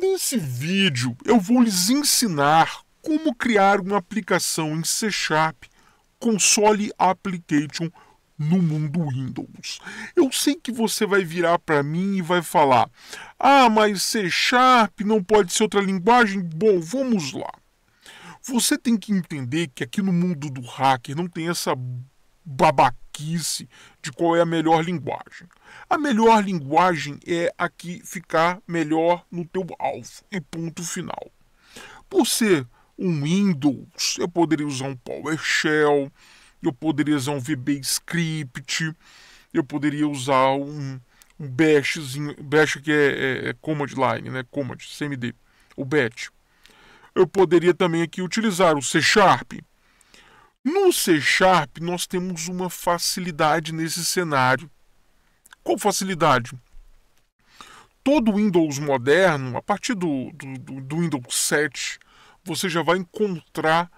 Nesse vídeo eu vou lhes ensinar como criar uma aplicação em C Sharp Console Application no mundo Windows. Eu sei que você vai virar para mim e vai falar: "Ah, mas C Sharp não pode ser outra linguagem". Bom, vamos lá. Você tem que entender que aqui no mundo do hacker não tem essa babaquice de qual é a melhor linguagem. A melhor linguagem é a que ficar melhor no teu alvo e ponto final. Por ser um Windows, eu poderia usar um PowerShell, eu poderia usar um VBScript, eu poderia usar um, um Bashzinho, Bash que é, é, é, command line, né? Command, CMD, o bat. Eu poderia também aqui utilizar o C Sharp. No C Sharp nós temos uma facilidade nesse cenário com facilidade. Todo Windows moderno, a partir do, do, do Windows 7, você já vai encontrar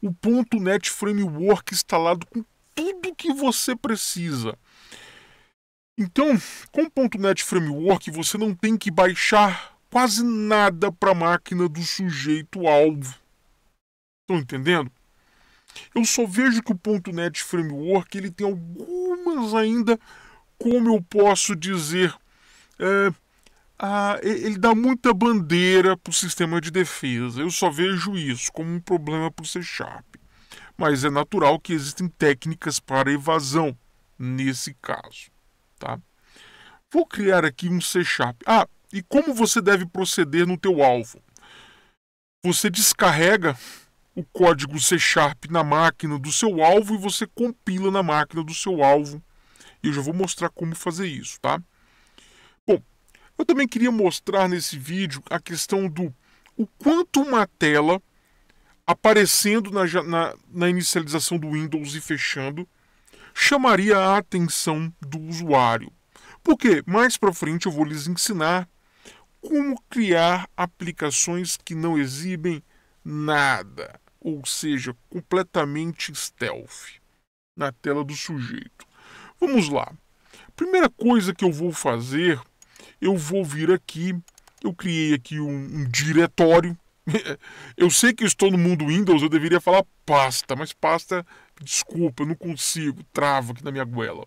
o ponto .NET Framework instalado com tudo que você precisa. Então, com o .NET Framework, você não tem que baixar quase nada para a máquina do sujeito alvo. Estão entendendo? Eu só vejo que o .NET Framework ele tem algumas ainda como eu posso dizer, é, a, ele dá muita bandeira para o sistema de defesa. Eu só vejo isso como um problema para o C Sharp. Mas é natural que existem técnicas para evasão nesse caso. Tá? Vou criar aqui um C Sharp. Ah, e como você deve proceder no teu alvo? Você descarrega o código C Sharp na máquina do seu alvo e você compila na máquina do seu alvo e eu já vou mostrar como fazer isso, tá? Bom, eu também queria mostrar nesse vídeo a questão do o quanto uma tela aparecendo na, na, na inicialização do Windows e fechando chamaria a atenção do usuário. Porque mais para frente eu vou lhes ensinar como criar aplicações que não exibem nada, ou seja, completamente stealth na tela do sujeito. Vamos lá. Primeira coisa que eu vou fazer, eu vou vir aqui, eu criei aqui um, um diretório. Eu sei que estou no mundo Windows, eu deveria falar pasta, mas pasta, desculpa, eu não consigo, trava aqui na minha goela,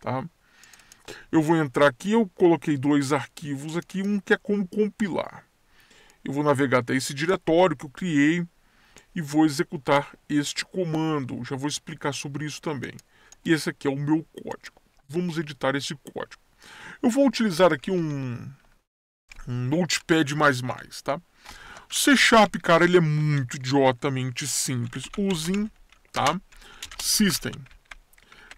tá? Eu vou entrar aqui, eu coloquei dois arquivos aqui, um que é como compilar. Eu vou navegar até esse diretório que eu criei e vou executar este comando. Já vou explicar sobre isso também e esse aqui é o meu código. Vamos editar esse código. Eu vou utilizar aqui um, um Notepad++, tá? O C Sharp, cara, ele é muito idiotamente simples. Usem, tá? System.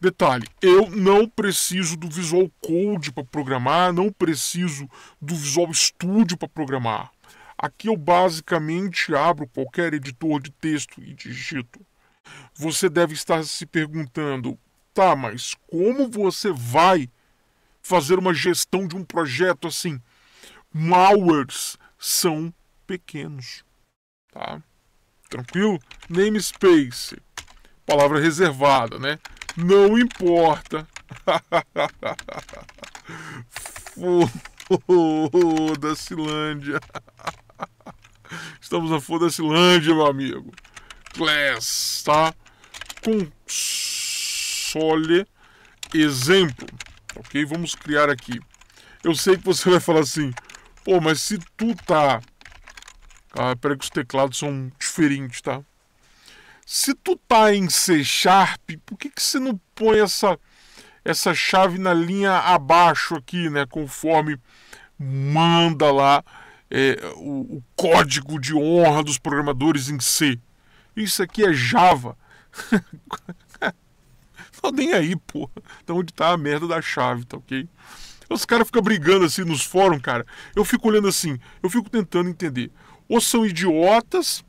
Detalhe, eu não preciso do Visual Code para programar, não preciso do Visual Studio para programar. Aqui eu basicamente abro qualquer editor de texto e digito. Você deve estar se perguntando, Tá, mas como você vai fazer uma gestão de um projeto assim? Malwares são pequenos. Tá? Tranquilo? Namespace. Palavra reservada, né? Não importa. foda se Lândia Estamos na foda se Lândia meu amigo. Class, tá? Com console exemplo, ok? Vamos criar aqui. Eu sei que você vai falar assim, pô, mas se tu tá. Ah, que os teclados são diferentes, tá? Se tu tá em C Sharp, por que, que você não põe essa, essa chave na linha abaixo aqui, né? Conforme manda lá é, o, o código de honra dos programadores em C. Isso aqui é Java. só tá nem aí, porra. Então onde tá a merda da chave, tá ok? Os caras ficam brigando assim nos fóruns, cara. Eu fico olhando assim, eu fico tentando entender. Ou são idiotas,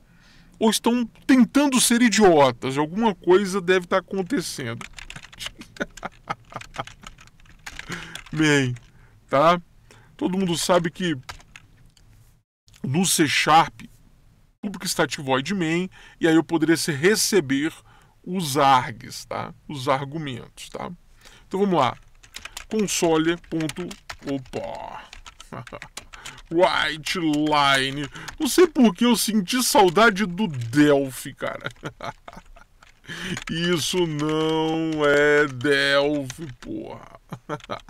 ou estão tentando ser idiotas. Alguma coisa deve estar tá acontecendo. Bem, tá? Todo mundo sabe que no C Sharp, público void main, e aí eu poderia receber os args, tá? Os argumentos, tá? Então vamos lá. Console. Ponto... Opa! White Line. Não sei por que eu senti saudade do Delphi, cara. Isso não é Delphi, porra.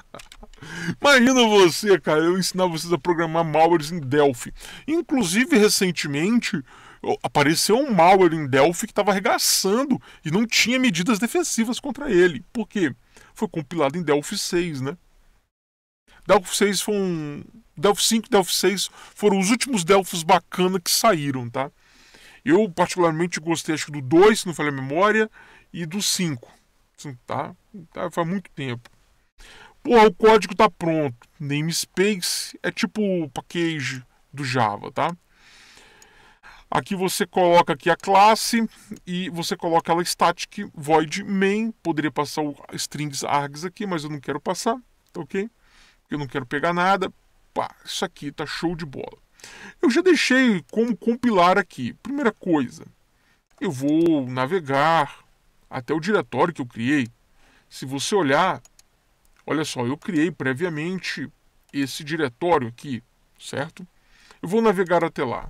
Imagina você, cara, eu ensinar vocês a programar malwares em Delphi. Inclusive, recentemente, apareceu um malware em Delphi que estava arregaçando e não tinha medidas defensivas contra ele. Por quê? Foi compilado em Delphi 6, né? Delphi 6 foi um. Delphi 5 e Delphi 6 foram os últimos Delphos bacana que saíram, tá? Eu particularmente gostei, acho que do 2, se não falha a memória, e do 5. Tá? tá? Faz muito tempo. Pô, o código tá pronto. Namespace é tipo o package do Java, tá? Aqui você coloca aqui a classe e você coloca ela static void main. Poderia passar o strings args aqui, mas eu não quero passar, tá ok? Eu não quero pegar nada. Pá, isso aqui tá show de bola. Eu já deixei como compilar aqui. Primeira coisa, eu vou navegar até o diretório que eu criei. Se você olhar, olha só, eu criei previamente esse diretório aqui, certo? Eu vou navegar até lá.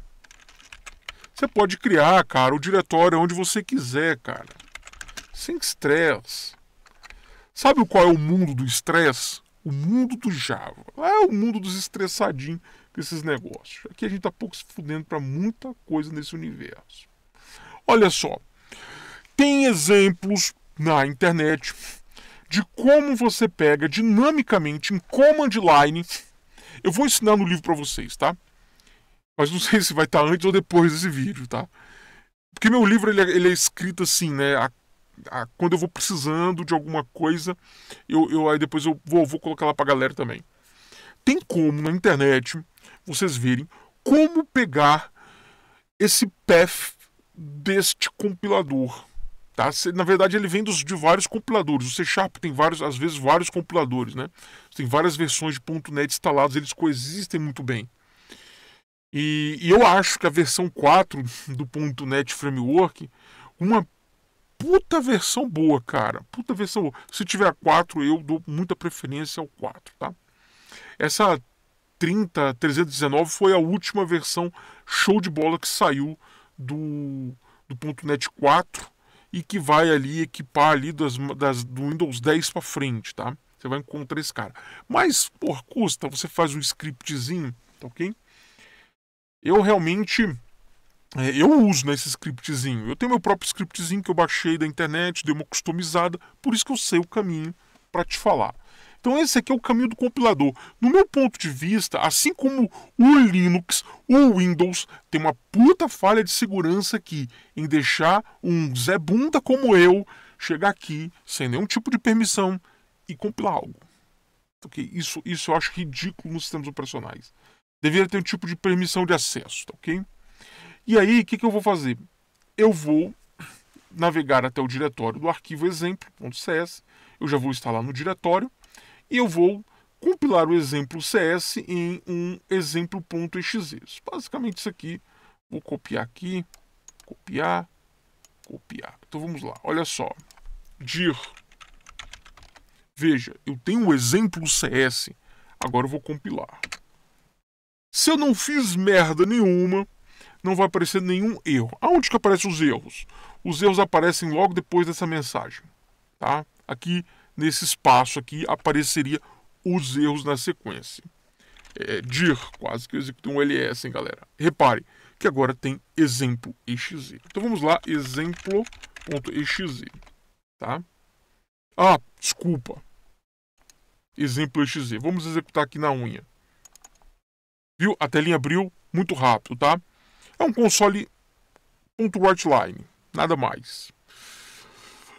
Você pode criar, cara, o diretório onde você quiser, cara. Sem estresse. Sabe qual é o mundo do estresse? O mundo do Java. Lá é o mundo dos estressadinhos com esses negócios. Aqui a gente tá pouco se fudendo para muita coisa nesse universo. Olha só. Tem exemplos na internet de como você pega dinamicamente em command line. Eu vou ensinar no livro para vocês, tá? Mas não sei se vai estar tá antes ou depois desse vídeo, tá? Porque meu livro ele é, ele é escrito assim, né? A, a, quando eu vou precisando de alguma coisa, eu, eu aí depois eu vou, vou colocar lá pra galera também. Tem como na internet vocês verem como pegar esse path deste compilador. Tá? Na verdade, ele vem dos, de vários compiladores. O C Sharp tem vários, às vezes, vários compiladores, né? Tem várias versões de .NET instaladas, eles coexistem muito bem. E, e eu acho que a versão 4 do .NET Framework, uma puta versão boa, cara. Puta versão boa. Se tiver a 4, eu dou muita preferência ao 4, tá? Essa 30319 foi a última versão show de bola que saiu do, do .NET 4 e que vai ali equipar ali das, das do Windows 10 para frente, tá? Você vai encontrar esse cara. Mas, por custa, você faz um scriptzinho, tá ok? eu realmente é, eu uso nesse né, scriptzinho. Eu tenho meu próprio scriptzinho que eu baixei da internet, dei uma customizada, por isso que eu sei o caminho para te falar. Então esse aqui é o caminho do compilador. No meu ponto de vista, assim como o Linux, o Windows tem uma puta falha de segurança aqui em deixar um Zé Bunda como eu chegar aqui sem nenhum tipo de permissão e compilar algo. Okay, isso, isso eu acho ridículo nos sistemas operacionais. Deveria ter um tipo de permissão de acesso, tá ok? E aí, o que, que eu vou fazer? Eu vou navegar até o diretório do arquivo exemplo.cs, eu já vou instalar no diretório e eu vou compilar o exemplo CS em um exemplo.exe. Basicamente isso aqui, vou copiar aqui, copiar, copiar. Então vamos lá, olha só, dir, veja, eu tenho um exemplo CS, agora eu vou compilar. Se eu não fiz merda nenhuma, não vai aparecer nenhum erro. Aonde que aparecem os erros? Os erros aparecem logo depois dessa mensagem, tá? Aqui nesse espaço aqui apareceria os erros na sequência. É, dir, quase que eu executei um ls, hein, galera. Repare que agora tem exemplo exe. Então vamos lá, exemplo.exe, tá? Ah, desculpa. Exemplo exe. Vamos executar aqui na unha. Viu? A telinha abriu muito rápido, tá? É um console ponto whiteline, nada mais.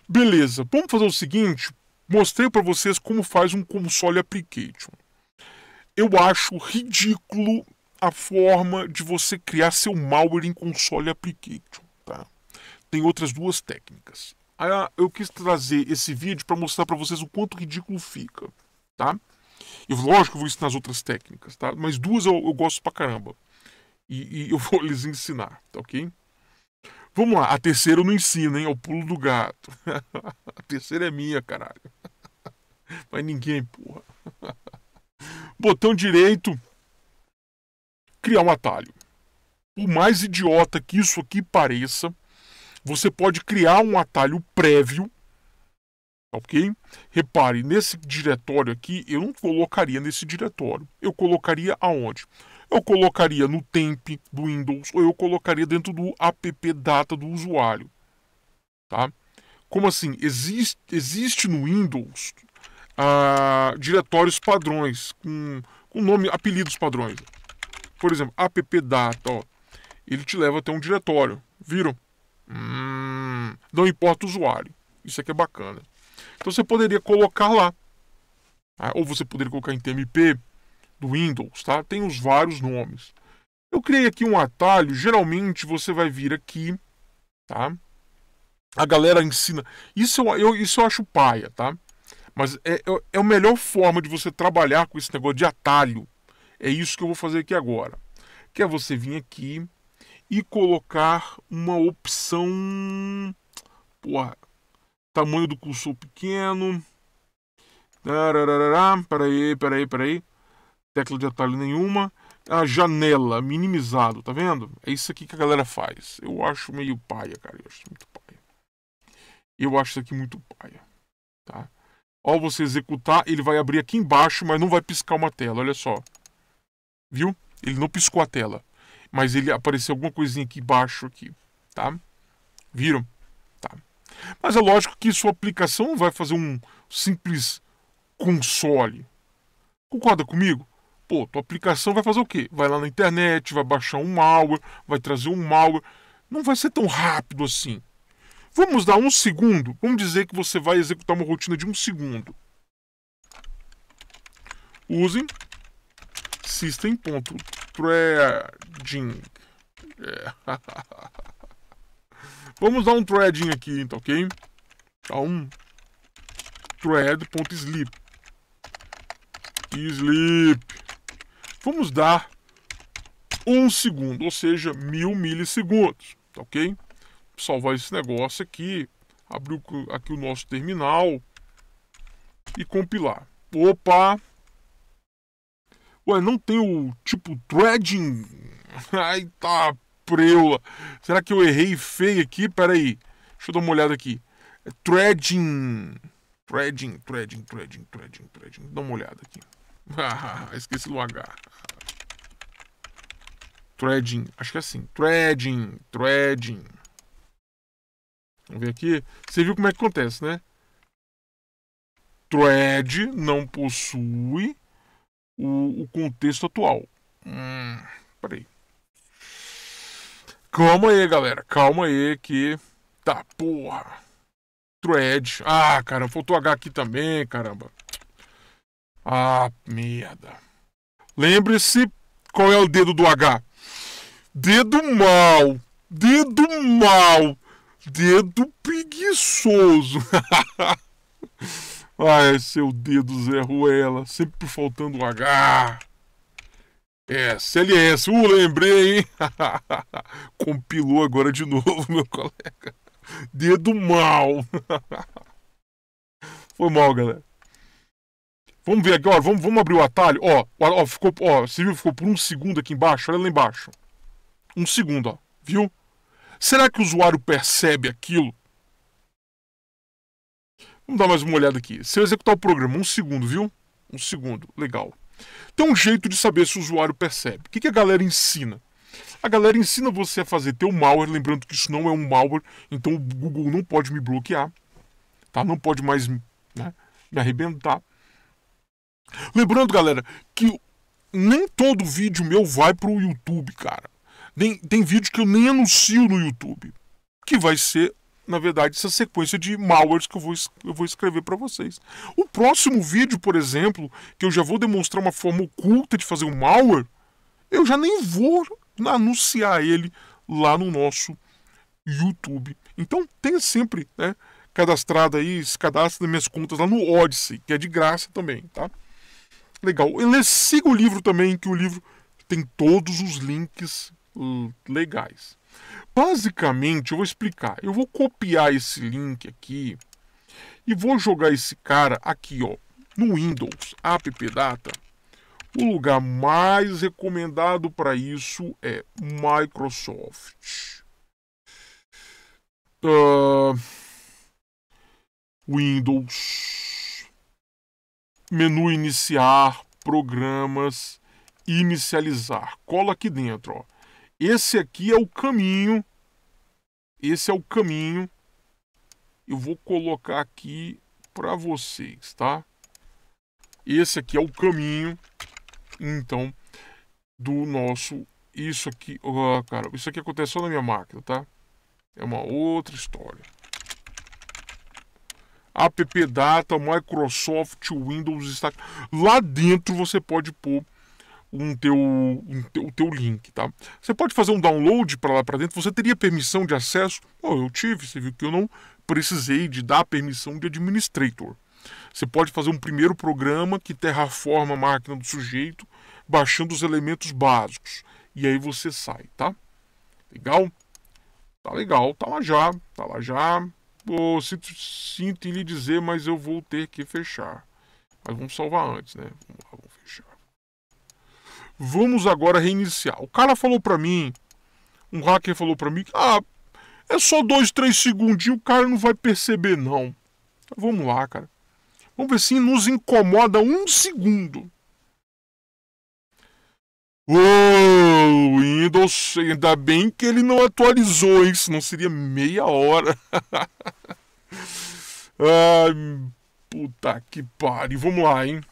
Beleza, vamos fazer o seguinte, mostrei para vocês como faz um console application. Eu acho ridículo a forma de você criar seu malware em console application, tá? Tem outras duas técnicas. Ah, eu quis trazer esse vídeo para mostrar para vocês o quanto ridículo fica, tá? E lógico que eu vou ensinar as outras técnicas, tá? Mas duas eu, eu gosto pra caramba. E, e, eu vou lhes ensinar, tá ok? Vamos lá, a terceira eu não ensino, hein? É o pulo do gato. a terceira é minha, caralho. Mas ninguém, porra. Botão direito, criar um atalho. Por mais idiota que isso aqui pareça, você pode criar um atalho prévio Ok? Repare, nesse diretório aqui, eu não colocaria nesse diretório. Eu colocaria aonde? Eu colocaria no temp do Windows ou eu colocaria dentro do app data do usuário. Tá? Como assim? Existe, existe no Windows ah, diretórios padrões com, com nome, apelidos padrões. Por exemplo, app data, ó, ele te leva até um diretório. Viram? Hum, não importa o usuário. Isso aqui é bacana. Então você poderia colocar lá. Ah, ou você poderia colocar em TMP do Windows, tá? Tem os vários nomes. Eu criei aqui um atalho, geralmente você vai vir aqui, tá? A galera ensina. Isso eu, eu isso eu acho paia, tá? Mas é, é, é a melhor forma de você trabalhar com esse negócio de atalho. É isso que eu vou fazer aqui agora. Que é você vir aqui e colocar uma opção. Porra, Tamanho do cursor pequeno. Peraí, peraí, peraí. Tecla de atalho nenhuma. A janela, minimizado, tá vendo? É isso aqui que a galera faz. Eu acho meio paia, cara. Eu acho muito paia. Eu acho isso aqui muito paia. Tá? Ao você executar, ele vai abrir aqui embaixo, mas não vai piscar uma tela. Olha só. Viu? Ele não piscou a tela. Mas ele apareceu alguma coisinha aqui embaixo aqui. Tá? Viram? Mas é lógico que sua aplicação vai fazer um simples console. Concorda comigo? Pô, tua aplicação vai fazer o quê? Vai lá na internet, vai baixar um malware, vai trazer um malware. Não vai ser tão rápido assim. Vamos dar um segundo. Vamos dizer que você vai executar uma rotina de um segundo. Use system.threading. Vamos dar um threading aqui, tá ok? Então, um thread.sleep. Sleep. Vamos dar um segundo, ou seja, mil milissegundos, tá ok? salvar esse negócio aqui, abrir aqui o nosso terminal e compilar. Opa! Ué, não tem o tipo threading? Ai, tá preula. Será que eu errei feio aqui? Peraí. Deixa eu dar uma olhada aqui. É threading. Threading, threading, threading, threading, threading. Dá uma olhada aqui. Ah, esqueci do H. Threading, acho que é assim. Threading, threading. Vamos ver aqui. Você viu como é que acontece, né? Thread não possui o, o contexto atual. Hum, peraí. Calma aí, galera. Calma aí que. Tá, porra. Thread. Ah, caramba, faltou H aqui também, caramba. Ah, merda. Lembre-se qual é o dedo do H. Dedo mal. Dedo mal. Dedo preguiçoso. Ai, seu dedo Zé Ruela. Sempre faltando o H. É, CLS. Uh, lembrei, hein? Compilou agora de novo, meu colega. Dedo mal. Foi mal, galera. Vamos ver agora, vamos, vamos abrir o atalho. Ó, ó, ficou, ó, você viu? Ficou por um segundo aqui embaixo, olha lá embaixo. Um segundo, ó, viu? Será que o usuário percebe aquilo? Vamos dar mais uma olhada aqui. Se eu executar o programa, um segundo, viu? Um segundo, legal. Tem um jeito de saber se o usuário percebe. O que, que a galera ensina? A galera ensina você a fazer teu malware, lembrando que isso não é um malware, então o Google não pode me bloquear, tá? Não pode mais né, me arrebentar. Lembrando, galera, que nem todo vídeo meu vai pro YouTube, cara. Tem, tem vídeo que eu nem anuncio no YouTube, que vai ser na verdade, essa sequência de malwares que eu vou, eu vou escrever para vocês. O próximo vídeo, por exemplo, que eu já vou demonstrar uma forma oculta de fazer um malware, eu já nem vou anunciar ele lá no nosso YouTube. Então, tenha sempre né, cadastrado aí, se cadastra nas minhas contas lá no Odyssey, que é de graça também, tá? Legal. E siga o livro também, que o livro tem todos os links hum, legais. Basicamente, eu vou explicar. Eu vou copiar esse link aqui e vou jogar esse cara aqui, ó, no Windows AppData. O lugar mais recomendado para isso é Microsoft. Uh, Windows, menu iniciar, programas, inicializar. Cola aqui dentro, ó esse aqui é o caminho. Esse é o caminho. Eu vou colocar aqui para vocês, tá? Esse aqui é o caminho, então, do nosso... Isso aqui... Oh, cara, isso aqui acontece só na minha máquina, tá? É uma outra história. App Data, Microsoft, Windows, está... Lá dentro você pode pôr um teu, um teu, o teu link, tá? Você pode fazer um download para lá para dentro. Você teria permissão de acesso? Oh, eu tive. Você viu que eu não precisei de dar permissão de administrator. Você pode fazer um primeiro programa que terraforma a máquina do sujeito, baixando os elementos básicos. E aí você sai, tá? Legal? Tá legal, tá lá já, tá lá já. Oh, sinto, sinto em lhe dizer, mas eu vou ter que fechar. Mas vamos salvar antes, né? Vamos lá Vamos agora reiniciar. O cara falou para mim, um hacker falou para mim, ah, é só dois, três segundinhos, o cara não vai perceber não. Então, vamos lá, cara. Vamos ver se nos incomoda um segundo. Uou, oh, Windows, ainda bem que ele não atualizou, hein? Senão seria meia hora. Ai, puta que pariu. Vamos lá, hein?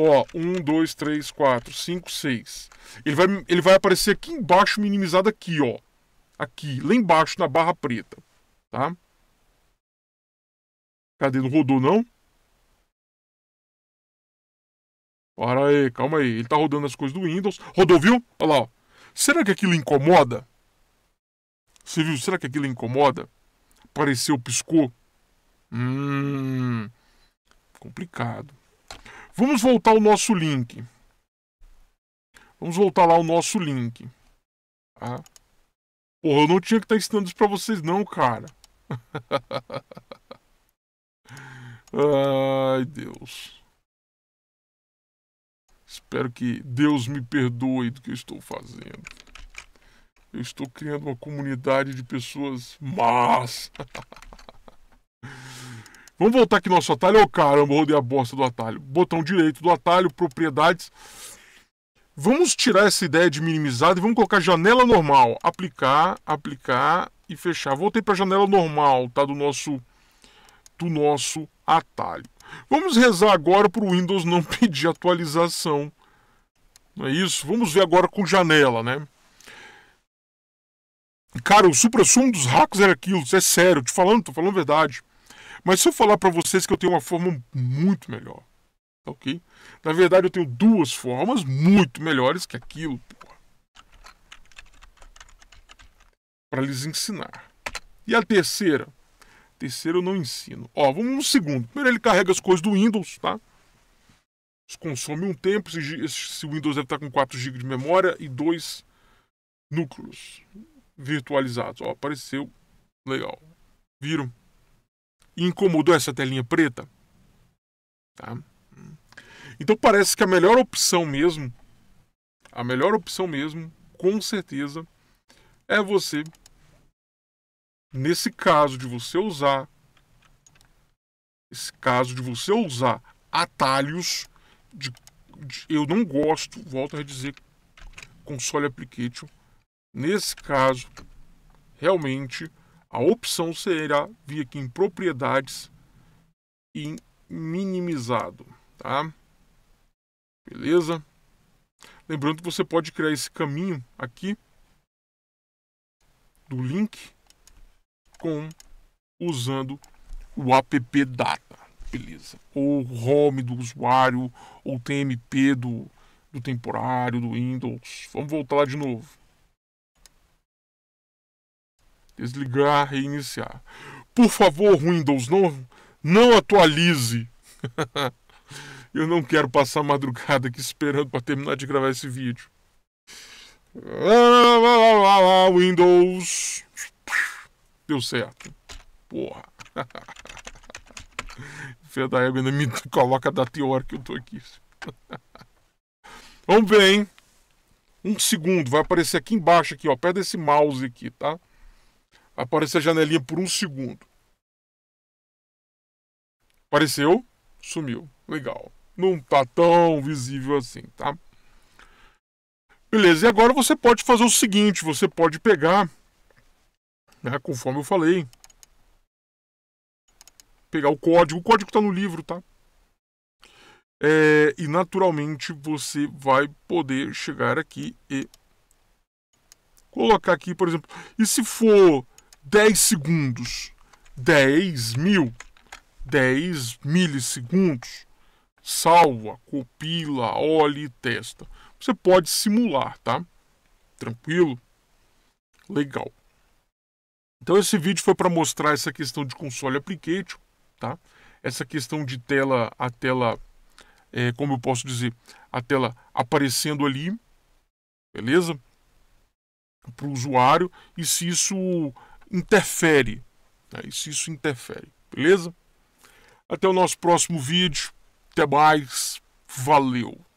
Ó, 1, 2, 3, 4, 5, 6. Ele vai, ele vai aparecer aqui embaixo, minimizado aqui, ó. Aqui, lá embaixo, na barra preta. Tá? Cadê? Não rodou, não? Para aí, calma aí. Ele tá rodando as coisas do Windows. Rodou, viu? Olha lá, ó. Será que aquilo incomoda? Você viu? Será que aquilo incomoda? Apareceu, piscou? Hum. Complicado. Vamos voltar ao nosso link. Vamos voltar lá ao nosso link. Tá? Porra, eu não tinha que estar tá ensinando isso pra vocês não, cara. Ai, Deus. Espero que Deus me perdoe do que eu estou fazendo. Eu estou criando uma comunidade de pessoas más. Vamos voltar aqui no nosso atalho. Ô oh, caramba, rodei a bosta do atalho. Botão direito do atalho, propriedades. Vamos tirar essa ideia de minimizado e vamos colocar janela normal. Aplicar, aplicar e fechar. Voltei para a janela normal, tá? Do nosso, do nosso atalho. Vamos rezar agora para o Windows não pedir atualização. Não é isso? Vamos ver agora com janela, né? Cara, o supra-sumo dos hacks era é aquilo. É sério, te falando, tô falando a verdade. Mas se eu falar para vocês que eu tenho uma forma muito melhor, tá ok? Na verdade, eu tenho duas formas muito melhores que aquilo, Para lhes ensinar. E a terceira? A terceira eu não ensino. Ó, vamos um segundo. Primeiro ele carrega as coisas do Windows, tá? Isso consome um tempo. Se o Windows deve estar tá com 4 GB de memória e dois núcleos virtualizados. Ó, apareceu. Legal. Viram? incomodou essa telinha preta. Tá? Então parece que a melhor opção mesmo, a melhor opção mesmo, com certeza, é você, nesse caso de você usar, esse caso de você usar atalhos de, de eu não gosto, volto a dizer, console application, nesse caso, realmente a opção será vir aqui em propriedades e minimizado, tá? Beleza? Lembrando que você pode criar esse caminho aqui do link com usando o app data, beleza? Ou home do usuário, ou TMP do, do temporário, do Windows. Vamos voltar lá de novo. Desligar, reiniciar. Por favor, Windows, não, não atualize. Eu não quero passar a madrugada aqui esperando para terminar de gravar esse vídeo. Windows. Deu certo. Porra. Fé da égua ainda me coloca da teor que eu tô aqui. Vamos ver, hein? Um segundo, vai aparecer aqui embaixo, aqui, ó, perto desse mouse aqui, tá? Apareceu a janelinha por um segundo. Apareceu, sumiu. Legal. Não tá tão visível assim, tá? Beleza, e agora você pode fazer o seguinte: você pode pegar, né, conforme eu falei, pegar o código, o código está no livro, tá? É, e naturalmente você vai poder chegar aqui e colocar aqui, por exemplo, e se for 10 segundos, 10 mil, 10 milissegundos. Salva, copila, olhe e testa. Você pode simular, tá? Tranquilo? Legal. Então esse vídeo foi para mostrar essa questão de console application, tá? Essa questão de tela, a tela, é, como eu posso dizer, a tela aparecendo ali, beleza? Para o usuário e se isso interfere. Né? Isso, isso interfere, beleza? Até o nosso próximo vídeo. Até mais. Valeu!